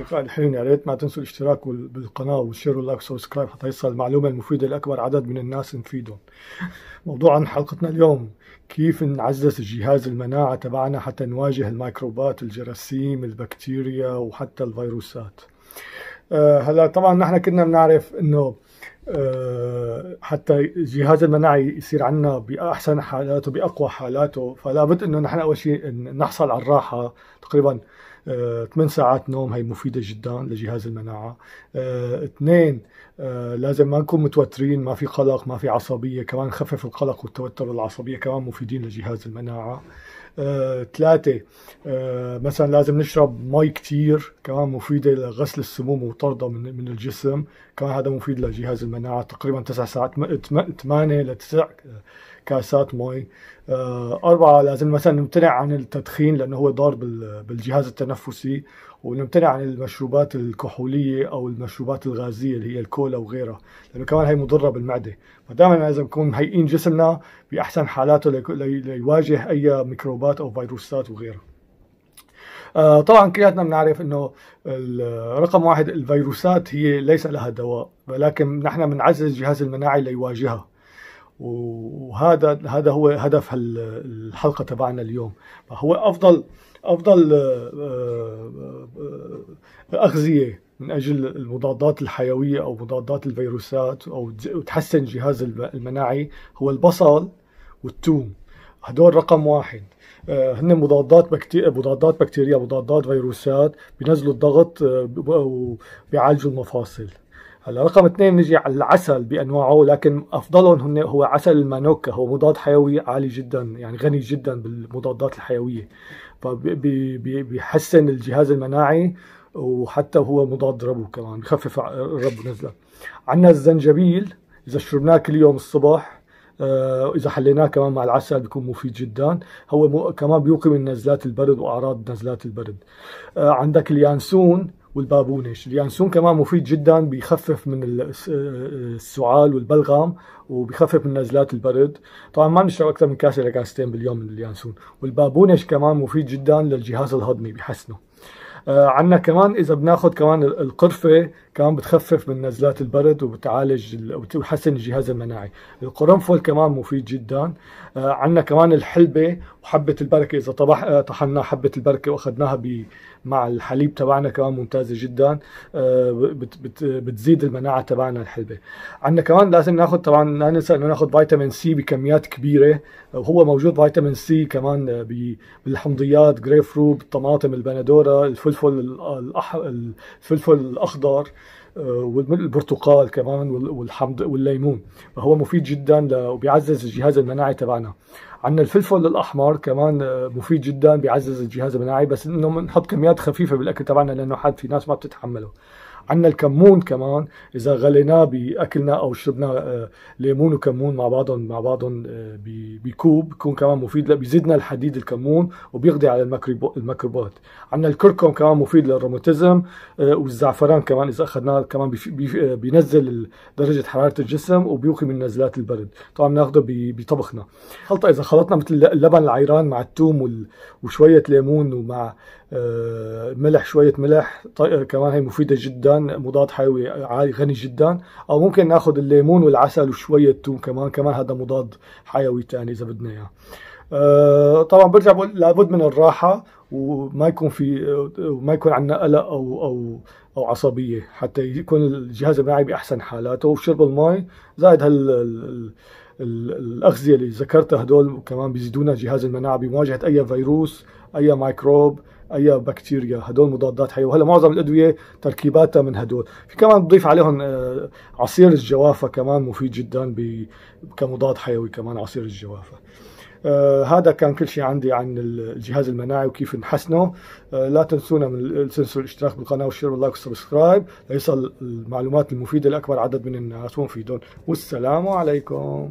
الاصدقاء الحين يا ريت ما تنسوا الاشتراك بالقناة والشير واللايك والسبسكرايب حتى يصل المعلومة المفيدة لأكبر عدد من الناس نفيدهم. موضوع عن حلقتنا اليوم كيف نعزز جهاز المناعة تبعنا حتى نواجه الميكروبات الجراثيم البكتيريا وحتى الفيروسات. آه، هلا طبعا نحن كنا بنعرف انه آه، حتى جهاز المناعة يصير عندنا باحسن حالاته باقوى حالاته فلا بد انه نحن اول شيء نحصل على الراحه تقريبا 8 آه، ساعات نوم هي مفيدة جدا لجهاز المناعة آه، اثنين آه، لازم ما نكون متوترين ما في قلق ما في عصبية كمان نخفف القلق والتوتر والعصبية كمان مفيدين لجهاز المناعة ثلاثة مثلا لازم نشرب مي كتير كمان مفيدة لغسل السموم وطردها من, من الجسم كمان هذا مفيد لجهاز المناعة تقريبا تسع ساعات ثمانية لتسع كاسات مي أربعة لازم مثلا نمتنع عن التدخين لأنه هو ضار بالجهاز التنفسي التنفسي ونمتنع عن المشروبات الكحوليه او المشروبات الغازيه اللي هي الكولا وغيرها لانه كمان هي مضره بالمعده فدائما لازم نكون مهيئين جسمنا باحسن حالاته ليواجه اي ميكروبات او فيروسات وغيرها آه طبعا كلياتنا بنعرف انه رقم واحد الفيروسات هي ليس لها دواء ولكن نحن بنعزز الجهاز المناعي ليواجهها وهذا هذا هو هدف الحلقه تبعنا اليوم فهو افضل افضل آه، آه، آه، اغذيه من اجل المضادات الحيويه او مضادات الفيروسات او تحسن جهاز المناعي هو البصل والثوم هدول رقم واحد هن مضادات بكتيريا مضادات بكتيريا مضادات فيروسات بينزلوا الضغط وبيعالجوا المفاصل هلا رقم اثنين نجي على العسل بانواعه لكن افضلهم هن هو عسل المانوكا هو مضاد حيوي عالي جدا يعني غني جدا بالمضادات الحيويه فبيحسن الجهاز المناعي وحتى هو مضاد ربو كمان بخفف الربو نزله عندنا الزنجبيل اذا شربناه كل يوم الصبح آه، اذا حليناه كمان مع العسل بيكون مفيد جدا هو كمان بيوقي من نزلات البرد واعراض نزلات البرد آه، عندك اليانسون والبابونج اليانسون كمان مفيد جدا بيخفف من السعال والبلغم وبيخفف من نزلات البرد طبعا ما بنشرب اكثر من كاسه لكاستين باليوم من اليانسون والبابونج كمان مفيد جدا للجهاز الهضمي بحسنه آه، عندنا كمان اذا بناخذ كمان القرفه كمان بتخفف من نزلات البرد وبتعالج وبتحسن الجهاز المناعي القرنفل كمان مفيد جدا آه، عندنا كمان الحلبه وحبه البركه اذا طبح آه، طحنا حبه البركه واخذناها مع الحليب تبعنا كمان ممتازه جدا بت بت بتزيد المناعه تبعنا الحلبه عندنا كمان لازم ناخذ طبعا لا ننسى انه ناخذ فيتامين سي بكميات كبيره وهو موجود فيتامين سي كمان بالحمضيات جريف فروت الطماطم البندوره الفل الفلفل الاحمر الفلفل الأخضر آه، والبرتقال كمان والحمض والليمون فهو مفيد جدا وبيعزز الجهاز المناعي تبعنا عندنا الفلفل الاحمر كمان آه، مفيد جدا بيعزز الجهاز المناعي بس انه بنحط كميات خفيفه بالاكل تبعنا لانه حد في ناس ما بتتحمله عندنا الكمون كمان اذا غليناه باكلنا او شربنا آه، ليمون وكمون مع بعضهم مع بعضهم آه، بكوب بيكون كمان مفيد بيزيدنا الحديد الكمون وبيقضي على الميكروبات عندنا الكركم كمان مفيد للروماتيزم آه، والزعفران كمان اذا اخذناه كمان بينزل درجه حراره الجسم وبيوقي من نزلات البرد طبعا بناخذه بطبخنا خلطه اذا خلطنا مثل اللبن العيران مع الثوم وشويه ليمون ومع ملح شويه ملح كمان هي مفيده جدا مضاد حيوي عالي غني جدا او ممكن ناخذ الليمون والعسل وشويه ثوم كمان كمان هذا مضاد حيوي ثاني اذا بدنا اياه أه، طبعا برجع بقول لابد من الراحه وما يكون في ما يكون عندنا قلق او او او عصبيه حتى يكون الجهاز المناعي باحسن حالاته وشرب المي زائد هال الاغذيه اللي ذكرتها هدول كمان بيزيدونا جهاز المناعه بمواجهه اي فيروس اي ميكروب اي بكتيريا هدول مضادات حيويه وهلا معظم الادويه تركيباتها من هدول في كمان بضيف عليهم آه، عصير الجوافه كمان مفيد جدا كمضاد حيوي كمان عصير الجوافه آه هذا كان كل شيء عندي عن الجهاز المناعي وكيف نحسنه آه لا تنسونا من تنسوا الاشتراك بالقناه والشير واللايك والسبسكرايب ليصل المعلومات المفيده لاكبر عدد من الناس ومفيدون والسلام عليكم